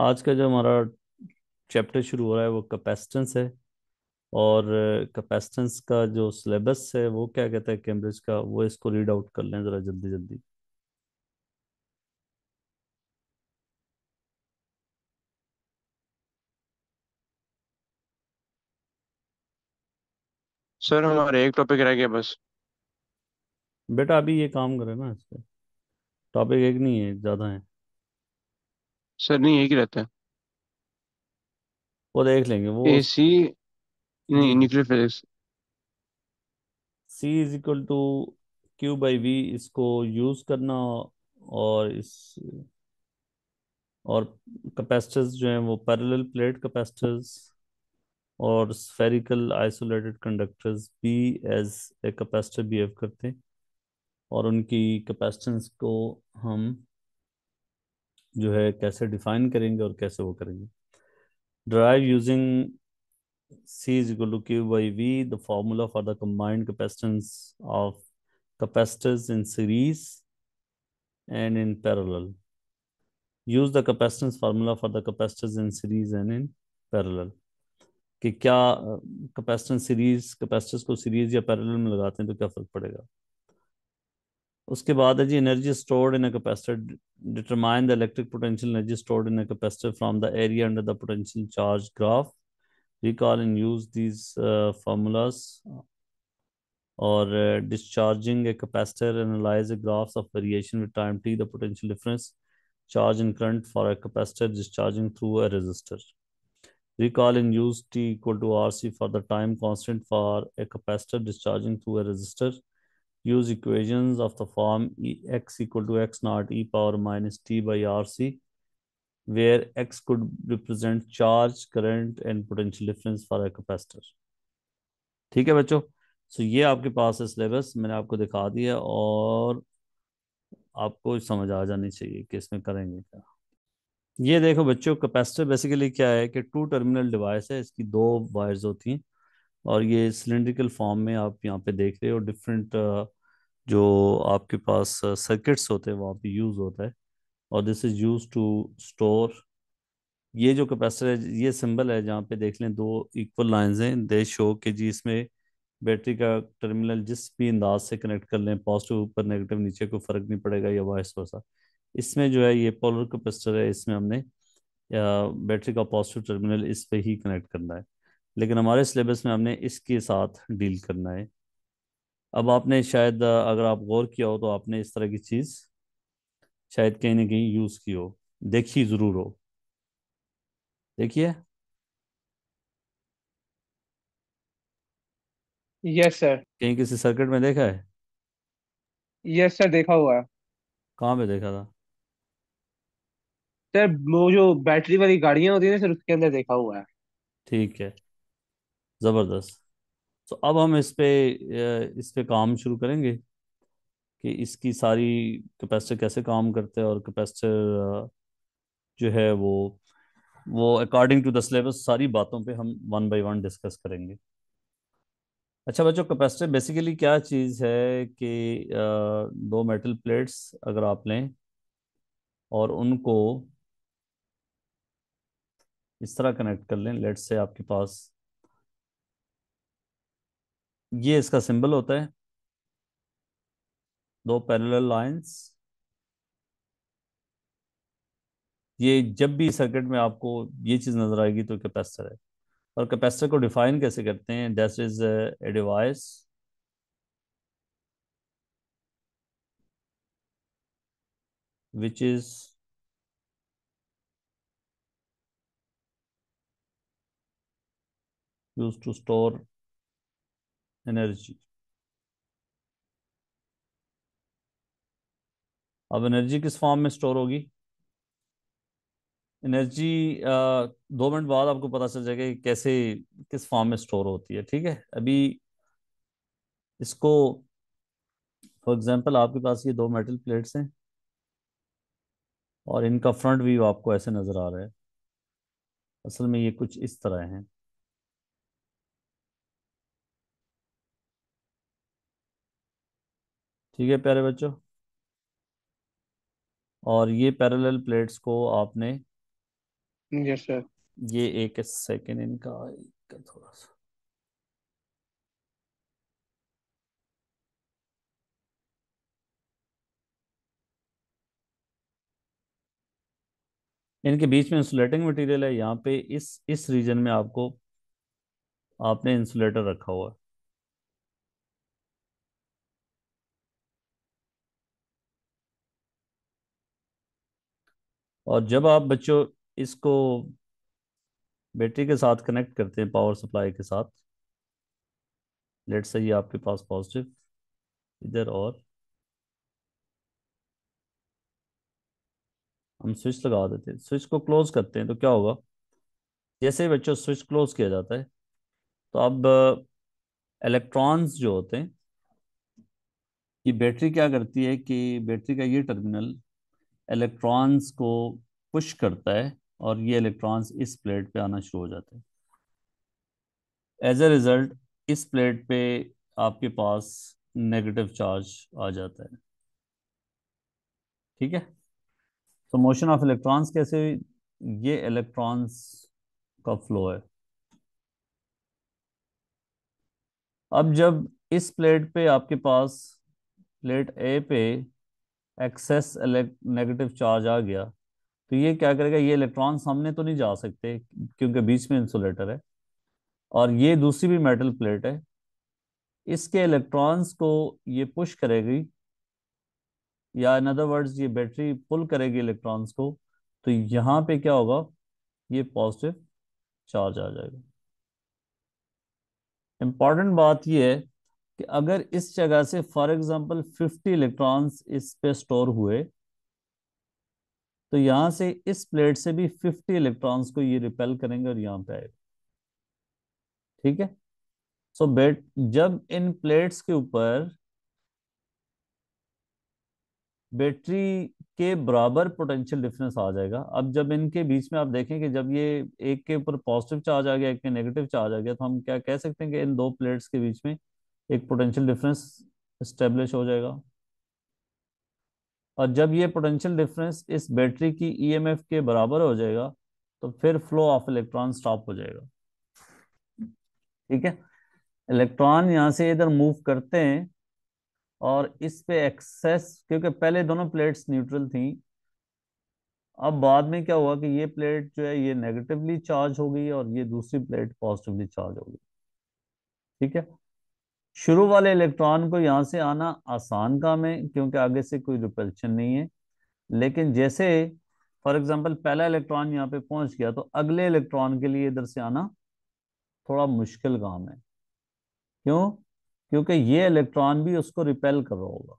आज का जो हमारा चैप्टर शुरू हो रहा है वो कैपेसिटेंस है और कैपेसिटेंस का जो सिलेबस है वो क्या कहता है कैम्ब्रिज का वो इसको रीड आउट कर लें ज़रा जल्दी जल्दी सर हमारे एक टॉपिक रह गया बस बेटा अभी ये काम करें ना इस पर टॉपिक एक नहीं है ज़्यादा है सर नहीं एक ही रहता है वो देख लेंगे वो ए सी नहीं nuclear physics C is equal to Q by V इसको यूज करना और इस और कैपेसिटर्स जो हैं वो पैरेलल प्लेट कैपेसिटर्स और स्फेरिकल आइसोलेटेड कंडक्टर्स भी एज ए कैपेसिटर बिहेव करते हैं और उनकी कैपेसिटेंस को हम जो है कैसे डिफाइन करेंगे और कैसे वो करेंगे derive using C is to Q by V the formula for the combined capacitance of capacitors in series and in parallel use the capacitance formula for the capacitors in series and in parallel कि क्या capacitance series capacitors को series या parallel में लगाते हैं तो क्या फर्क पड़ेगा उसके बाद है जी energy stored in a capacitor determine the electric potential energy stored in a capacitor from the area under the potential charge graph recall and use these formulas और discharging a capacitor analyze graphs of variation with time T the potential difference charge and current for a capacitor discharging through a resistor recall and use t equal to rc for the time constant for a capacitor discharging through a resistor use equations of the form e, x equal to x naught e power minus t by rc where x could represent charge current and potential difference for a capacitor theek hai bachcho so so, ये आपके पास है syllabus मैंने आपको दिखा दिया aur aapko samajh aa jani chahiye ki isme karenge kya ये देखो बच्चों कैपेसिटर बेसिकली क्या है कि टू टर्मिनल डिवाइस है इसकी दो वायर्स होती हैं और ये सिलेंड्रिकल फॉर्म में आप यहाँ पे देख रहे हो डिफरेंट uh, जो आपके पास सर्किट्स uh, होते हैं वहाँ पे यूज़ होता है और this is use to store ये जो कैपेसिटर है ये सिंबल है जहाँ पे देख लें दो इक्वल लाइंस हैं दे शो के जी इसमें बैटरी का टर्मिनल जिस भी अंदाज से कनेक्ट कर लें पॉजिटिव ऊपर नेगेटिव नीचे कोई फ़र्क नहीं पड़ेगा या वॉइस वर्सा इसमें जो है ये पोलर कैपेसिटर है इसमें हमने बैटरी uh, का पॉजिटिव टर्मिनल इस पर ही कनेक्ट करना है लेकिन हमारे सिलेबस में हमने इसके साथ डील करना है अब आपने शायद अगर आप गौर किया हो तो आपने इस तरह की चीज़ शायद कहीं ना कहीं यूज़ की हो देखी ज़रूर हो देखिए यस सर कहीं किसी सर्किट में देखा है यस सर देखा हुआ है कहाँ पे देखा था सर वो जो बैटरी वाली गाड़ियां होती है ना सर उसके अंदर देखा हुआ है ठीक है ज़बरदस्त तो अब हम इस पे इस पे काम शुरू करेंगे कि इसकी सारी कैपेसिटर कैसे काम करते हैं और कैपेसिटर जो है वो वो अकॉर्डिंग टू द सिलेबस सारी बातों पे हम वन बाय वन डिस्कस करेंगे अच्छा बच्चों कैपेसिटर बेसिकली क्या चीज़ है कि दो मेटल प्लेट्स अगर आप लें और उनको इस तरह कनेक्ट कर लें लेट से आपके पास ये इसका सिंबल होता है दो पैरल लाइंस ये जब भी सर्किट में आपको ये चीज़ नज़र आएगी तो कैपेसिटर है और कैपेसिटर को डिफाइन कैसे करते हैं that's is a device which is use to store energy अब एनर्जी किस फॉर्म में स्टोर होगी एनर्जी दो मिनट बाद आपको पता चल जाएगा कि कैसे किस फॉर्म में स्टोर होती है ठीक है अभी इसको फॉर एग्जांपल आपके पास ये दो मेटल प्लेट्स हैं और इनका फ्रंट व्यू आपको ऐसे नज़र आ रहा है असल में ये कुछ इस तरह हैं ठीक है प्यारे बच्चों और ये पैरेलल प्लेट्स को आपने यस सर ये एक सेकेंड इनका एक थोड़ा सा इनके बीच में इंसुलेटिंग मटेरियल है यहाँ पे इस इस रीजन में आपको आपने इंसुलेटर रखा हुआ है और जब आप बच्चों इसको बैटरी के साथ कनेक्ट करते हैं पावर सप्लाई के साथ लेट से ये आपके पास पॉजिटिव इधर और हम स्विच लगा देते हैं स्विच को क्लोज करते हैं तो क्या होगा जैसे बच्चों स्विच क्लोज किया जाता है तो अब इलेक्ट्रॉन्स जो होते हैं ये बैटरी क्या करती है कि बैटरी का ये टर्मिनल इलेक्ट्रॉन्स को पुश करता है और ये इलेक्ट्रॉन्स इस प्लेट पे आना शुरू हो जाते हैं एज ए रिजल्ट इस प्लेट पे आपके पास नेगेटिव चार्ज आ जाता है ठीक है तो मोशन ऑफ इलेक्ट्रॉन्स कैसे ये इलेक्ट्रॉन्स का फ्लो है अब जब इस प्लेट पे आपके पास प्लेट ए पे एक्सेस नेगेटिव चार्ज आ गया तो ये क्या करेगा ये इलेक्ट्रॉन सामने तो नहीं जा सकते क्योंकि बीच में इंसुलेटर है और ये दूसरी भी मेटल प्लेट है इसके इलेक्ट्रॉन्स को ये पुश करेगी या इन अदर वर्ड्स ये बैटरी पुल करेगी इलेक्ट्रॉन्स को तो यहाँ पे क्या होगा ये पॉजिटिव चार्ज आ जाएगा इम्पॉर्टेंट बात ये है कि अगर इस जगह से फॉर एग्जांपल 50 इलेक्ट्रॉन्स इस पे स्टोर हुए तो यहां से इस प्लेट से भी 50 इलेक्ट्रॉन्स को ये रिपेल करेंगे और यहां पे आएगा ठीक है सो so, बेट जब इन प्लेट्स के ऊपर बैटरी के बराबर पोटेंशियल डिफरेंस आ जाएगा अब जब इनके बीच में आप देखें कि जब ये एक के ऊपर पॉजिटिव चार्ज आ गया एक के नेगेटिव चार्ज आ गया तो हम क्या कह सकते हैं कि इन दो प्लेट्स के बीच में एक पोटेंशियल डिफरेंस इस्टेब्लिश हो जाएगा और जब ये पोटेंशियल डिफरेंस इस बैटरी की ईएमएफ e के बराबर हो जाएगा तो फिर फ्लो ऑफ इलेक्ट्रॉन स्टॉप हो जाएगा ठीक है इलेक्ट्रॉन यहां से इधर मूव करते हैं और इस पे एक्सेस क्योंकि पहले दोनों प्लेट्स न्यूट्रल थी अब बाद में क्या हुआ कि ये प्लेट जो है ये नेगेटिवली चार्ज हो गई और ये दूसरी प्लेट पॉजिटिवली चार्ज हो गई ठीक है शुरू वाले इलेक्ट्रॉन को यहाँ से आना आसान काम है क्योंकि आगे से कोई रिपल्शन नहीं है लेकिन जैसे फॉर एग्जाम्पल पहला इलेक्ट्रॉन यहाँ पे पहुंच गया तो अगले इलेक्ट्रॉन के लिए इधर से आना थोड़ा मुश्किल काम है क्यों क्योंकि ये इलेक्ट्रॉन भी उसको रिपेल कर रहा होगा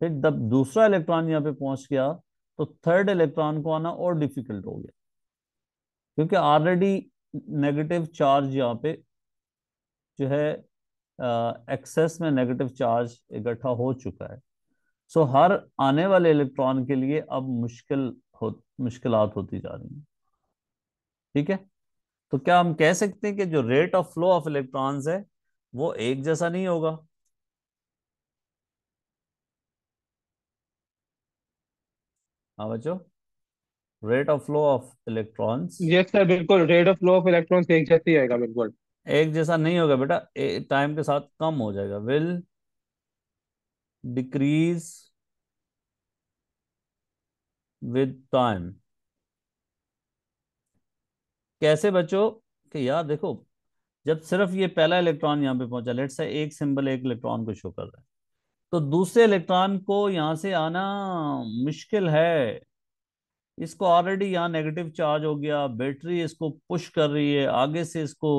फिर जब दूसरा इलेक्ट्रॉन यहाँ पे पहुंच गया तो थर्ड इलेक्ट्रॉन को आना और डिफिकल्ट हो गया क्योंकि ऑलरेडी नेगेटिव चार्ज यहाँ पे जो है एक्सेस में नेगेटिव चार्ज इकट्ठा हो चुका है सो हर आने वाले इलेक्ट्रॉन के लिए अब मुश्किल हो मुश्किल होती जा रही है ठीक है तो क्या हम कह सकते हैं कि जो rate of flow of electrons है वो एक जैसा नहीं होगा हाँ बच्चों rate of flow of electrons yes sir बिल्कुल rate of flow of electrons एक जैसे ही आएगा बिल्कुल एक जैसा नहीं होगा बेटा टाइम के साथ कम हो जाएगा विल डिक्रीज विद टाइम कैसे बचो कि यार देखो जब सिर्फ ये पहला इलेक्ट्रॉन यहां पे पहुंचा लेट से एक सिंबल एक इलेक्ट्रॉन को शो कर रहा है तो दूसरे इलेक्ट्रॉन को यहां से आना मुश्किल है इसको ऑलरेडी यहाँ नेगेटिव चार्ज हो गया बैटरी इसको पुश कर रही है आगे से इसको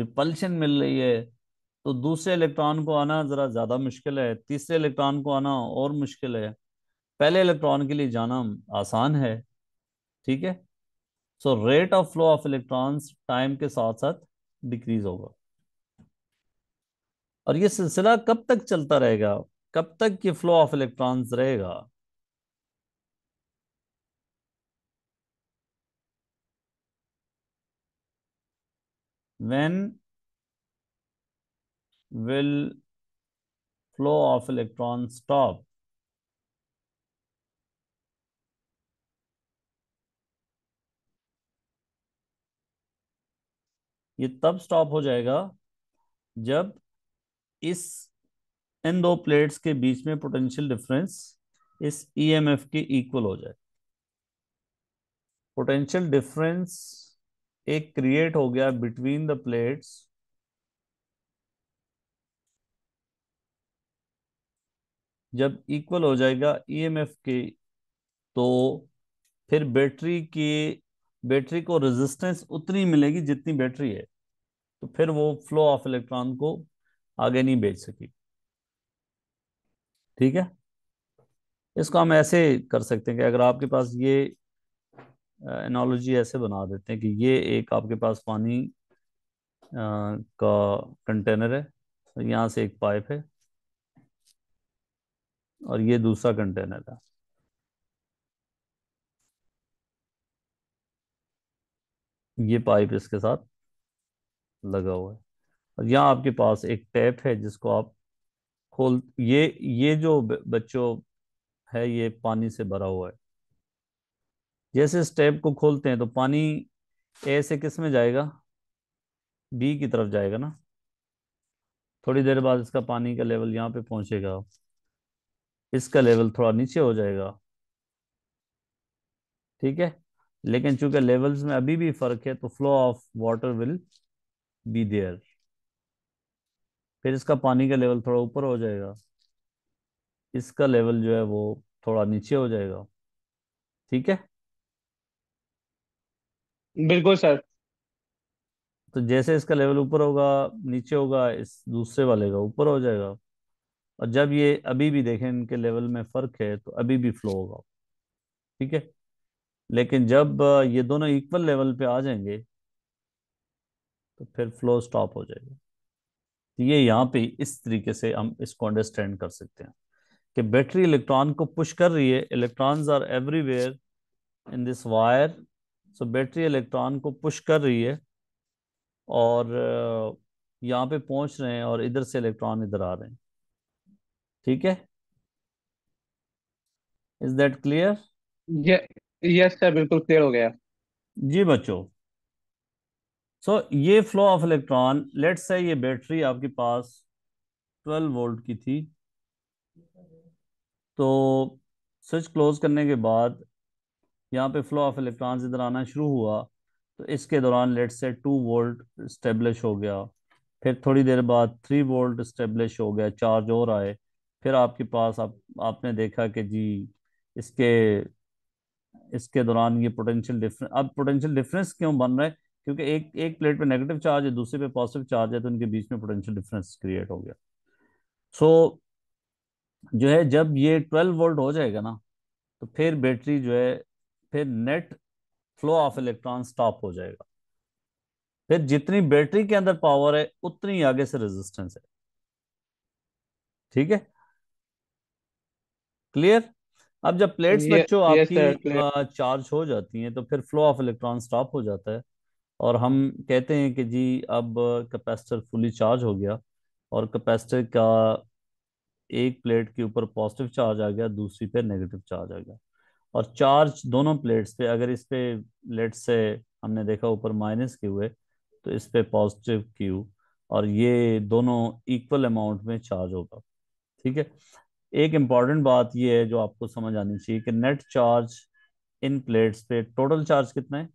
रिपल्शन मिल रही है तो दूसरे इलेक्ट्रॉन को आना ज़रा ज़्यादा मुश्किल है तीसरे इलेक्ट्रॉन को आना और मुश्किल है पहले इलेक्ट्रॉन के लिए जाना आसान है ठीक है so rate of flow of electrons time के साथ साथ डिक्रीज होगा और ये सिलसिला कब तक चलता रहेगा कब तक ये फ्लो ऑफ इलेक्ट्रॉन्स रहेगा when will flow of electrons stop ये तब स्टॉप हो जाएगा जब इस इन दो प्लेट्स के बीच में पोटेंशियल डिफरेंस इस ईएमएफ e के इक्वल हो जाए पोटेंशियल डिफरेंस एक क्रिएट हो गया बिटवीन द प्लेट्स जब इक्वल हो जाएगा ईएमएफ e के तो फिर बैटरी की बैटरी को रेजिस्टेंस उतनी मिलेगी जितनी बैटरी है तो फिर वो फ्लो ऑफ इलेक्ट्रॉन को आगे नहीं भेज सकी ठीक है इसको हम ऐसे कर सकते हैं कि अगर आपके पास ये एनोलॉजी ऐसे बना देते हैं कि ये एक आपके पास पानी आ, का कंटेनर है यहाँ से एक पाइप है और ये दूसरा कंटेनर है ये पाइप इसके साथ लगा हुआ है और यहाँ आपके पास एक टैप है जिसको आप खोल ये ये जो बच्चों है ये पानी से भरा हुआ है जैसे इस टैप को खोलते हैं तो पानी ए से किस में जाएगा बी की तरफ जाएगा ना थोड़ी देर बाद इसका पानी का लेवल यहाँ पे पहुंचेगा इसका लेवल थोड़ा नीचे हो जाएगा ठीक है लेकिन चूंकि लेवल्स में अभी भी फर्क है तो flow of water will be there फिर इसका पानी का लेवल थोड़ा ऊपर हो जाएगा इसका लेवल जो है वो थोड़ा नीचे हो जाएगा ठीक है बिल्कुल सर तो जैसे इसका लेवल ऊपर होगा नीचे होगा इस दूसरे वाले का ऊपर हो जाएगा और जब ये अभी भी देखें इनके लेवल में फर्क है तो अभी भी फ्लो होगा ठीक है लेकिन जब ये दोनों इक्वल लेवल पे आ जाएंगे तो फिर फ्लो स्टॉप हो जाएगा तो ये यहाँ पे इस तरीके से हम इसको अंडरस्टैंड कर सकते हैं कि बैटरी इलेक्ट्रॉन को पुश कर रही है electrons are everywhere in this wire so battery electron को पुश कर रही है और यहाँ पे पहुंच रहे हैं और इधर से इलेक्ट्रॉन इधर आ रहे हैं ठीक है is that clear yes sir बिल्कुल क्लियर हो गया जी बच्चों सो so, ये फ्लो ऑफ इलेक्ट्रॉन लेट से ये बैटरी आपके पास 12 वोल्ट की थी तो स्विच क्लोज करने के बाद यहाँ पे फ्लो ऑफ इलेक्ट्रॉन्स इधर आना शुरू हुआ तो इसके दौरान लेट से टू वोल्ट स्टेब्लिश हो गया फिर थोड़ी देर बाद थ्री वोल्ट स्टेब्लिश हो गया चार्ज और आए फिर आपके पास आप आपने देखा कि जी इसके इसके दौरान ये पोटेंशियल डिफरेंस अब पोटेंशियल डिफरेंस क्यों बन रहा है क्योंकि एक एक प्लेट पे नेगेटिव चार्ज है दूसरे पे पॉजिटिव चार्ज है तो उनके बीच में पोटेंशियल डिफरेंस क्रिएट हो गया सो so, जो है जब ये ट्वेल्व वोल्ट हो जाएगा ना तो फिर बैटरी जो है फिर net flow of electron stop हो जाएगा फिर जितनी बैटरी के अंदर पावर है उतनी आगे से रेजिस्टेंस है ठीक है क्लियर अब जब प्लेट्स बच्चों आपकी चार्ज हो जाती हैं तो फिर फ्लो ऑफ इलेक्ट्रॉन स्टॉप हो जाता है और हम कहते हैं कि जी अब कैपेसिटर फुली चार्ज हो गया और कैपेसिटर का एक प्लेट के ऊपर पॉजिटिव चार्ज आ गया दूसरी पे नेगेटिव चार्ज आ गया और चार्ज दोनों प्लेट्स पे अगर इस पे लेट से हमने देखा ऊपर माइनस क्यू है तो इस पे पॉजिटिव क्यू और ये दोनों इक्वल अमाउंट में चार्ज होगा ठीक है एक इम्पॉर्टेंट बात ये है जो आपको समझ आनी चाहिए कि नेट चार्ज इन प्लेट्स पे टोटल चार्ज कितना है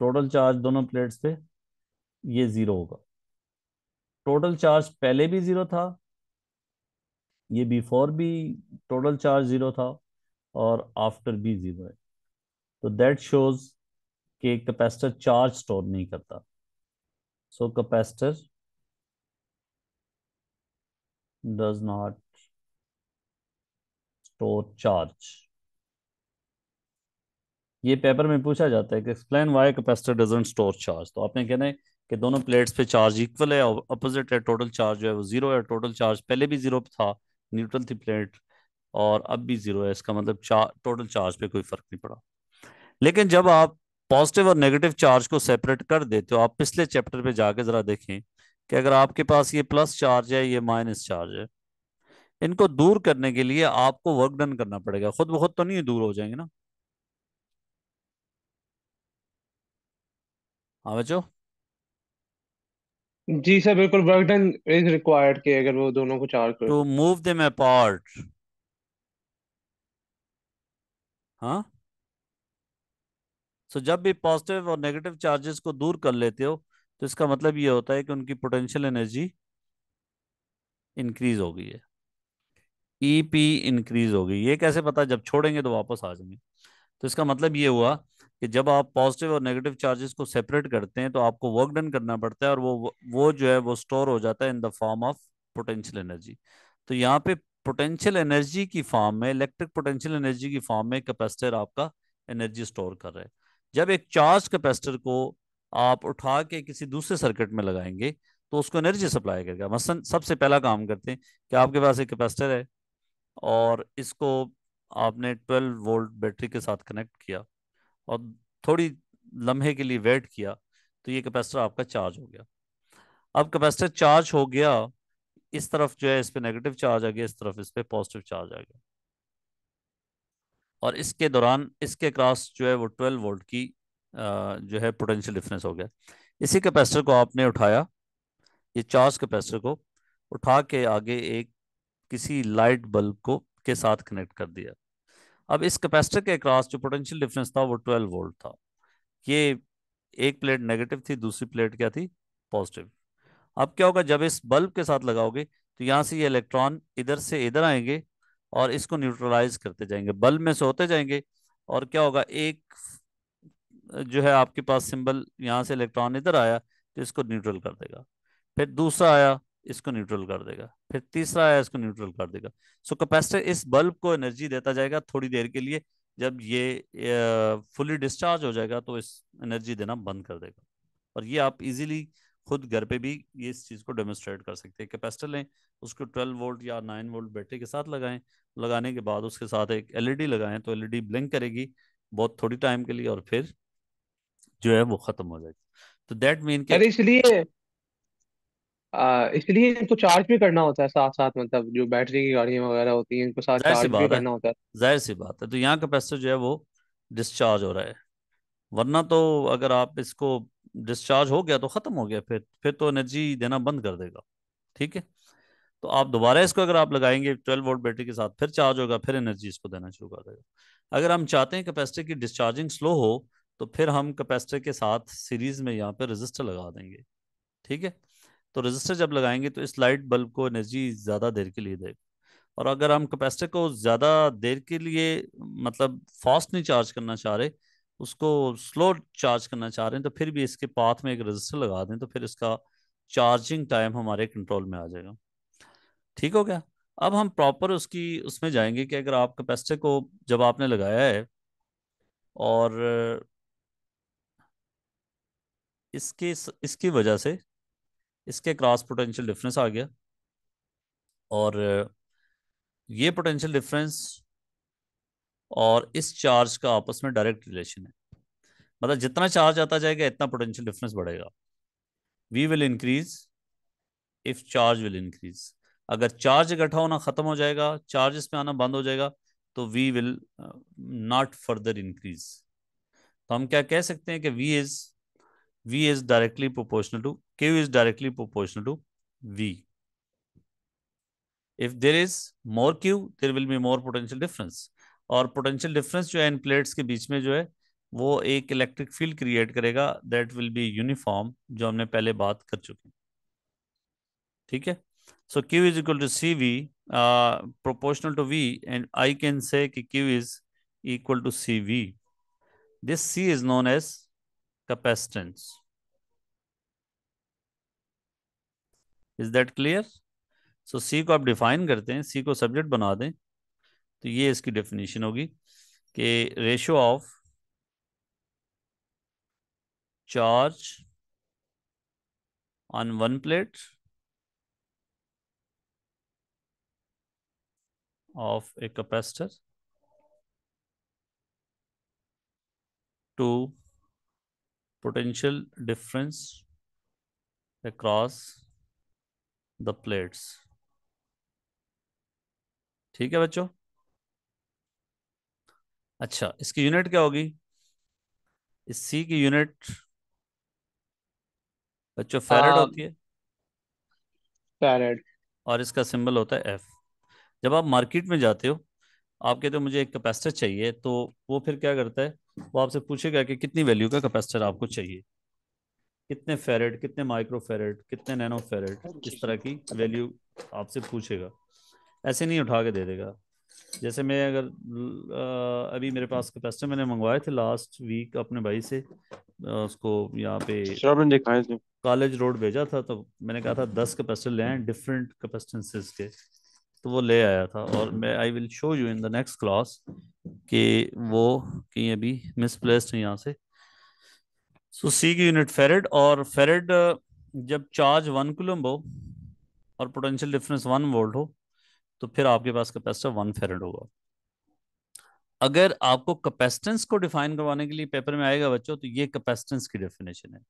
टोटल चार्ज दोनों प्लेट्स पे ये जीरो होगा टोटल चार्ज पहले भी जीरो था ये बिफोर भी टोटल चार्ज ज़ीरो था और आफ्टर भी ज़ीरो है तो दैट शोज़ कि कैपेसिटर चार्ज स्टोर नहीं करता so capacitor does not store charge ये पेपर में पूछा जाता है कि explain why capacitor doesn't store charge तो आपने कहना है कि दोनों प्लेट्स पे चार्ज इक्वल है और अपोजिट है टोटल चार्ज जो है वो जीरो है टोटल चार्ज पहले भी जीरो था न्यूट्रल थी प्लेट और अब भी जीरो है इसका मतलब चार टोटल चार्ज पे कोई फर्क नहीं पड़ा लेकिन जब आप पॉजिटिव और नेगेटिव चार्ज को सेपरेट कर देते हो आप पिछले चैप्टर पे जाके जरा देखें कि अगर आपके पास ये प्लस चार्ज है ये माइनस चार्ज है इनको दूर करने के लिए आपको वर्क डन करना पड़ेगा खुद बहुत तो नहीं दूर हो जाएंगे ना हाँ बच्चों जी सर बिल्कुल वर्क डन इज रिक्वायर्ड के अगर वो दोनों को चार्ज करो टू मूव देम अपार्ट हाँ सो जब भी पॉजिटिव और नेगेटिव चार्जेस को दूर कर लेते हो तो इसका मतलब ये होता है कि उनकी पोटेंशियल एनर्जी इंक्रीज हो गई है ईपी e इंक्रीज हो गई ये कैसे पता जब छोड़ेंगे तो वापस आ जाएंगे तो इसका मतलब ये हुआ कि जब आप पॉजिटिव और नेगेटिव चार्जेस को सेपरेट करते हैं तो आपको वर्क डन करना पड़ता है और वो वो जो है वो स्टोर हो जाता है in the form of potential energy तो यहाँ पे पोटेंशियल एनर्जी की फॉर्म में इलेक्ट्रिक पोटेंशियल एनर्जी की फॉर्म में कैपेसिटर आपका एनर्जी स्टोर कर रहा है जब एक चार्ज कैपेसिटर को आप उठा के किसी दूसरे सर्किट में लगाएंगे तो उसको एनर्जी सप्लाई करेगा मसलन सबसे पहला काम करते हैं कि आपके पास एक कैपेसिटर है और इसको आपने 12 वोल्ट बैटरी के साथ कनेक्ट किया और थोड़ी लम्हे के लिए वेट किया तो ये कैपेसिटर आपका चार्ज हो गया अब कैपेसिटर चार्ज हो गया इस तरफ जो है इस पर नेगेटिव चार्ज आ गया इस तरफ इस पर पॉजिटिव चार्ज आ गया और इसके दौरान इसके क्रॉस जो है वो ट्वेल्व वोल्ट की जो है पोटेंशियल डिफरेंस हो गया इसी कैपेसिटर को आपने उठाया ये चार्ज कैपेसिटर को उठा के आगे एक किसी लाइट बल्ब को के साथ कनेक्ट कर दिया अब इस कैपेसिटर के अक्रॉस जो पोटेंशियल डिफरेंस था वो 12 वोल्ट था ये एक प्लेट नेगेटिव थी दूसरी प्लेट क्या थी पॉजिटिव अब क्या होगा जब इस बल्ब के साथ लगाओगे तो यहाँ से ये इलेक्ट्रॉन इधर से इधर आएंगे और इसको न्यूट्रलाइज करते जाएंगे बल्ब में से होते जाएंगे और क्या होगा एक जो है आपके पास सिंबल यहाँ से इलेक्ट्रॉन इधर आया तो इसको न्यूट्रल कर देगा फिर दूसरा आया इसको न्यूट्रल कर देगा फिर तीसरा आया इसको न्यूट्रल कर देगा सो so, कैपेसिटर इस बल्ब को एनर्जी देता जाएगा थोड़ी देर के लिए जब ये फुली डिस्चार्ज हो जाएगा तो इस एनर्जी देना बंद कर देगा और ये आप इजीली खुद घर पे भी ये इस चीज़ को डेमोस्ट्रेट कर सकते हैं कैपेसिटर लें उसको 12 वोल्ट या 9 वोल्ट बैटरी के साथ लगाएं लगाने के बाद उसके साथ एक एलईडी e लगाएं तो एलईडी ब्लिंक e करेगी बहुत थोड़ी टाइम के लिए और फिर जो है वो खत्म हो जाएगी तो दैट मीन इसलिए इसलिए इनको चार्ज भी करना होता है साथ साथ मतलब जो बैटरी की गाड़ियां वगैरह होती हैं इनको साथ जाहिर सी चार्ज भी बात है करना होता है जाहिर सी बात है तो यहाँ कैपेसिटर जो है वो डिस्चार्ज हो रहा है वरना तो अगर आप इसको डिस्चार्ज हो गया तो ख़त्म हो गया फिर फिर तो एनर्जी देना बंद कर देगा ठीक है तो आप दोबारा इसको अगर आप लगाएंगे ट्वेल्व वोल्ट बैटरी के साथ फिर चार्ज होगा फिर एनर्जी इसको देना शुरू कर देगा अगर हम चाहते हैं कैपेसिटर की डिस्चार्जिंग स्लो हो तो फिर हम कैपेसिटर के साथ सीरीज में यहाँ पे रजिस्टर लगा देंगे ठीक है तो रजिस्टर जब लगाएंगे तो इस लाइट बल्ब को एनर्जी ज़्यादा देर के लिए देगा और अगर हम कैपेसिटर को ज़्यादा देर के लिए मतलब फास्ट नहीं चार्ज करना चाह रहे उसको स्लो चार्ज करना चाह रहे हैं तो फिर भी इसके पाथ में एक रजिस्टर लगा दें तो फिर इसका चार्जिंग टाइम हमारे कंट्रोल में आ जाएगा ठीक हो गया अब हम प्रॉपर उसकी उसमें जाएंगे कि अगर आप कैपेसिटर को जब आपने लगाया है और इसके इसकी वजह से इसके क्रॉस पोटेंशियल डिफरेंस आ गया और ये पोटेंशियल डिफरेंस और इस चार्ज का आपस में डायरेक्ट रिलेशन है मतलब जितना चार्ज आता जाएगा इतना पोटेंशियल डिफरेंस बढ़ेगा V will increase if charge will increase अगर चार्ज इकट्ठा होना खत्म हो जाएगा चार्ज इसमें आना बंद हो जाएगा तो V will not further increase तो हम क्या कह सकते हैं कि V is V is directly proportional to Q is directly proportional to V. If there is more Q, there will be more potential difference. और potential difference जो है इन प्लेट्स के बीच में जो है वो एक electric field create करेगा that will be uniform जो हमने पहले बात कर चुके हैं ठीक है so Q is equal to C V proportional to V and I can say कि Q is equal to CV. This C is known as capacitance. इज दैट क्लियर सो सी को आप डिफाइन करते हैं सी को सब्जेक्ट बना दें तो ये इसकी डेफिनेशन होगी कि ratio of charge on one plate of a capacitor to potential difference across the plates ठीक है बच्चों अच्छा इसकी यूनिट क्या होगी इस सी की यूनिट बच्चों फैरेड होती है फैरेड और इसका सिंबल होता है एफ जब आप मार्केट में जाते हो आप कहते हो मुझे एक कैपेसिटर चाहिए तो वो फिर क्या करता है वो आपसे पूछेगा कि कितनी वैल्यू का कैपेसिटर आपको चाहिए कितने फेरेट कितने माइक्रो फेरेट कितने नैनो फेरेट इस तरह की वैल्यू आपसे पूछेगा ऐसे नहीं उठा के दे देगा जैसे मैं अगर अभी मेरे पास कैपेसिटर मैंने मंगवाए थे लास्ट वीक अपने भाई से उसको यहाँ पे कॉलेज रोड भेजा था तो मैंने कहा था दस कैपेसिटर ले आए डिफरेंट कैपेसिटेंसेस के तो वो ले आया था और मैं I will show you in the next class कि वो कहीं अभी मिसप्लेस्ड है यहाँ से सो सी की यूनिट फेरेड और फेरेड जब चार्ज वन कुलम हो और पोटेंशियल डिफरेंस वन वोल्ट हो तो फिर आपके पास कैपेसिटर वन फेरेड होगा अगर आपको कैपेसिटेंस को डिफाइन करवाने के लिए पेपर में आएगा बच्चों तो ये कैपेसिटेंस की डेफिनेशन है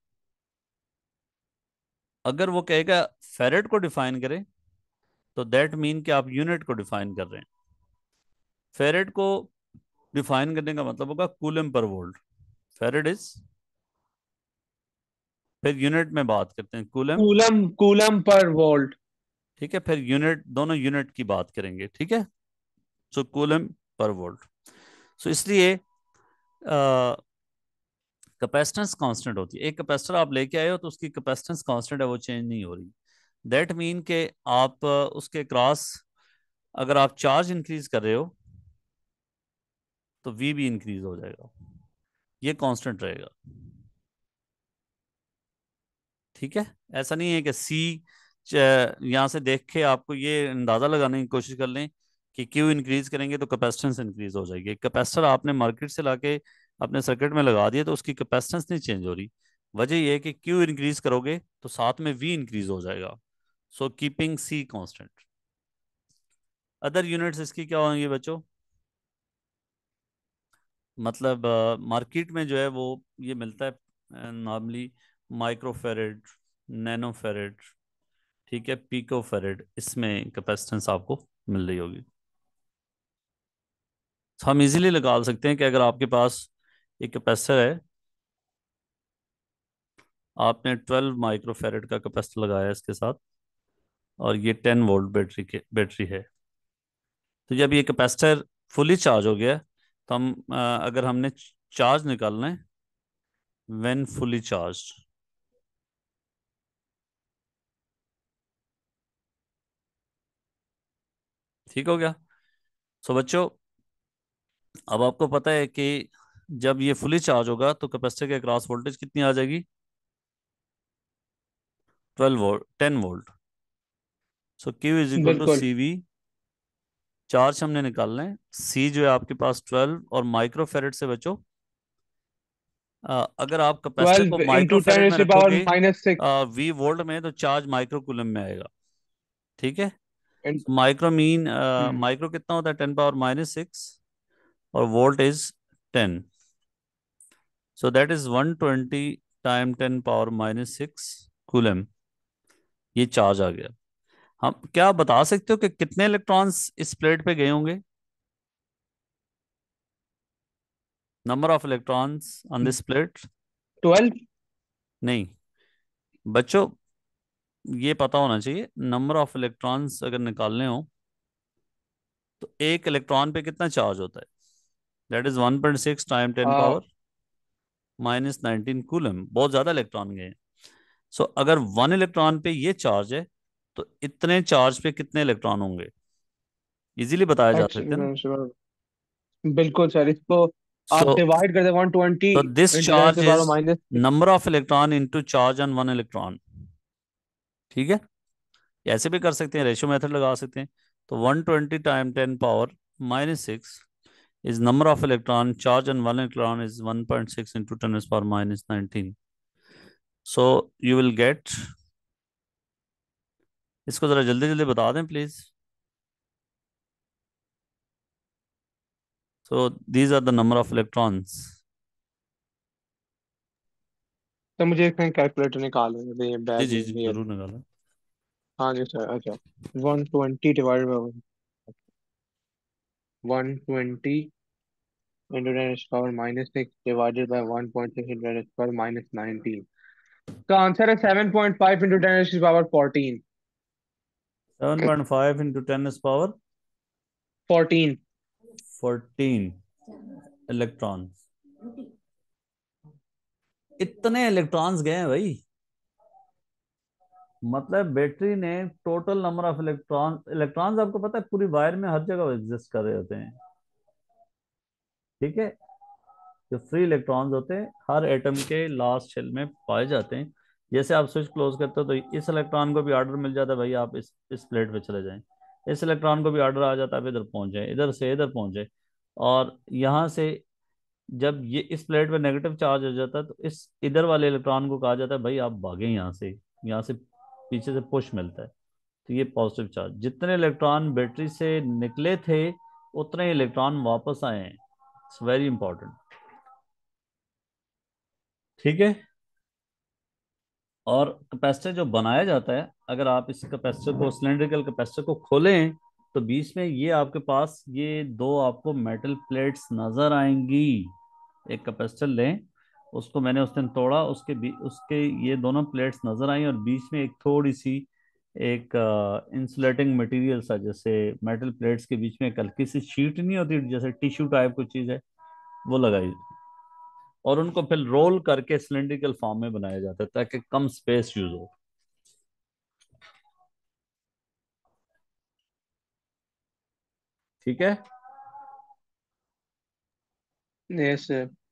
अगर वो कहेगा फेरेड को डिफाइन करें तो दैट मीन कि आप यूनिट को डिफाइन कर रहे हैं फेरेड को डिफाइन करने का मतलब होगा कूलम पर वोल्ट फेरेड इज फिर यूनिट में बात करते हैं कूलम कूलम कूलम पर वोल्ट ठीक है फिर यूनिट दोनों यूनिट की बात करेंगे ठीक है सो कूलम पर वोल्ट सो इसलिए कैपेसिटेंस कांस्टेंट होती है एक कैपेसिटर आप लेके आए हो तो उसकी कैपेसिटेंस कांस्टेंट है वो चेंज नहीं हो रही दैट मीन के आप उसके क्रॉस अगर आप चार्ज इंक्रीज कर रहे हो तो वी भी इंक्रीज हो जाएगा ये कांस्टेंट रहेगा ठीक है ऐसा नहीं है कि सी यहाँ से देख के आपको ये अंदाजा लगाने की कोशिश कर लें कि क्यू इंक्रीज करेंगे तो कैपेसिटेंस इंक्रीज हो जाएगी कैपेसिटर आपने मार्केट से लाके अपने सर्किट में लगा दिया तो उसकी कैपेसिटेंस नहीं चेंज हो रही वजह यह है कि क्यू इंक्रीज करोगे तो साथ में वी इंक्रीज हो जाएगा so keeping C constant other units इसकी क्या होंगी बच्चों मतलब मार्केट में जो है वो ये मिलता है नॉर्मली माइक्रोफेरेड नैनोफेरेड ठीक है पीकोफेरेड इसमें कैपेसिटेंस आपको मिल रही होगी तो हम इजीली लगा सकते हैं कि अगर आपके पास एक कैपेसिटर है आपने 12 माइक्रोफेरेड का कैपेसिटर लगाया इसके साथ और ये 10 वोल्ट बैटरी के बैटरी है तो जब ये कैपेसिटर फुली चार्ज हो गया तो हम अगर हमने चार्ज निकालना है व्हेन फुली चार्ज ठीक हो गया सो बच्चों अब आपको पता है कि जब ये फुली चार्ज होगा तो कैपेसिटर के क्रॉस वोल्टेज कितनी आ जाएगी twelve volt ten volt so Q is equal to C V charge हमने निकालना है सी जो है आपके पास ट्वेल्व और माइक्रोफेरेट से बचो अगर आप कैपेसिटर को माइक्रोफेरेट में रखोगे वी वोल्ट में तो चार्ज माइक्रोकुलम में आएगा ठीक है एंड माइक्रो मीन माइक्रो कितना होता है टेन पावर माइनस सिक्स और volt is ten so that is one twenty time ten power minus six coulomb ये चार्ज आ गया हम क्या बता सकते हो कि कितने इलेक्ट्रॉन्स इस प्लेट पे गए होंगे number of electrons on this plate twelve नहीं बच्चों ये पता होना चाहिए नंबर ऑफ इलेक्ट्रॉन्स अगर निकालने हो तो एक इलेक्ट्रॉन पे कितना चार्ज होता है that is 1.6 time ten power minus nineteen coulomb बहुत ज्यादा इलेक्ट्रॉन गए सो so, अगर वन इलेक्ट्रॉन पे ये चार्ज है तो इतने चार्ज पे कितने इलेक्ट्रॉन होंगे इजीली बताया जा सकता है बिल्कुल सर इसको आप डिवाइड कर दे 120 तो this charge is number of electron into charge on one electron ठीक है ऐसे भी कर सकते हैं रेशियो मेथड लगा सकते हैं तो 120 time ten power minus six is number of electron charge and one electron is 1.6 point six into ten is power minus nineteen so you will get इसको ज़रा जल्दी जल्दी बता दें please so these are the number of electrons तो मुझे कहीं calculator निकालने दें जी बैग जी जी में जरूर निकालो हाँ जी सर अच्छा one twenty divide by one one twenty internet square minus six divided by one point six internet square minus nineteen तो आंसर है seven point five into ten S power fourteen seven point five into ten S power fourteen fourteen electron इतने electrons गए हैं भाई मतलब बैटरी ने total number of electron electrons आपको पता है पूरी वायर में हर जगह एग्जिस्ट कर रहे होते हैं ठीक है जो फ्री इलेक्ट्रॉन्स होते हैं हर एटम के लास्ट शेल में पाए जाते हैं जैसे आप स्विच क्लोज करते हो तो इस इलेक्ट्रॉन को भी ऑर्डर मिल जाता है भाई आप इस इस प्लेट पे चले जाएं इस इलेक्ट्रॉन को भी ऑर्डर आ जाता है आप इधर पहुंच जाए इधर से इधर पहुंच जाए और यहाँ से जब ये इस प्लेट पर नेगेटिव चार्ज हो जाता है तो इस इधर वाले इलेक्ट्रॉन को कहा जाता है भाई आप भागे यहाँ से यहाँ से पीछे से पुश मिलता है तो ये पॉजिटिव चार्ज जितने इलेक्ट्रॉन बैटरी से निकले थे उतने इलेक्ट्रॉन वापस आए हैं इट्स वेरी इंपॉर्टेंट ठीक है और कैपेसिटर जो बनाया जाता है अगर आप इस कैपेसिटर को सिलेंड्रिकल कैपेसिटर को खोलें तो बीच में ये आपके पास ये दो आपको मेटल प्लेट्स नजर आएंगी एक कैपेसिटर लें उसको मैंने उस दिन तोड़ा उसके उसके ये दोनों प्लेट्स नजर आई और बीच में एक थोड़ी सी एक इंसुलेटिंग मटेरियल सा जैसे मेटल प्लेट्स के बीच में एक हल्की सी शीट नहीं होती जैसे टिश्यू टाइप कोई चीज़ है वो लगाई और उनको फिर रोल करके सिलेंड्रिकल फॉर्म में बनाया जाता है ताकि कम स्पेस यूज हो ठीक है yes sir